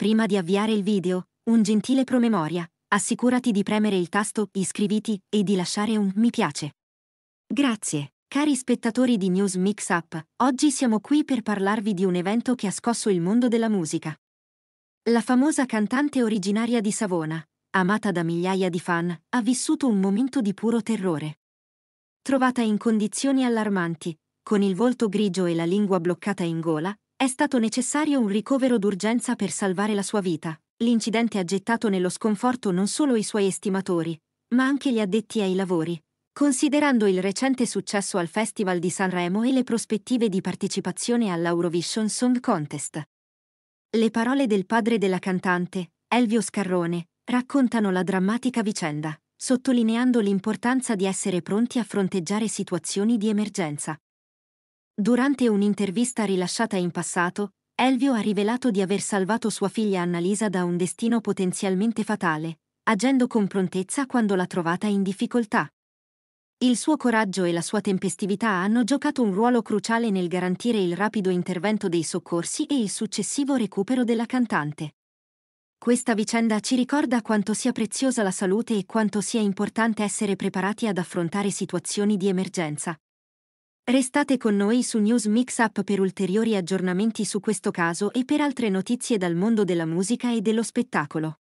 Prima di avviare il video, un gentile promemoria, assicurati di premere il tasto iscriviti e di lasciare un mi piace. Grazie, cari spettatori di News Mix Up, oggi siamo qui per parlarvi di un evento che ha scosso il mondo della musica. La famosa cantante originaria di Savona, amata da migliaia di fan, ha vissuto un momento di puro terrore. Trovata in condizioni allarmanti, con il volto grigio e la lingua bloccata in gola, è stato necessario un ricovero d'urgenza per salvare la sua vita. L'incidente ha gettato nello sconforto non solo i suoi estimatori, ma anche gli addetti ai lavori, considerando il recente successo al Festival di Sanremo e le prospettive di partecipazione all'Eurovision Song Contest. Le parole del padre della cantante, Elvio Scarrone, raccontano la drammatica vicenda, sottolineando l'importanza di essere pronti a fronteggiare situazioni di emergenza, Durante un'intervista rilasciata in passato, Elvio ha rivelato di aver salvato sua figlia Annalisa da un destino potenzialmente fatale, agendo con prontezza quando l'ha trovata in difficoltà. Il suo coraggio e la sua tempestività hanno giocato un ruolo cruciale nel garantire il rapido intervento dei soccorsi e il successivo recupero della cantante. Questa vicenda ci ricorda quanto sia preziosa la salute e quanto sia importante essere preparati ad affrontare situazioni di emergenza, Restate con noi su News Mixup per ulteriori aggiornamenti su questo caso e per altre notizie dal mondo della musica e dello spettacolo.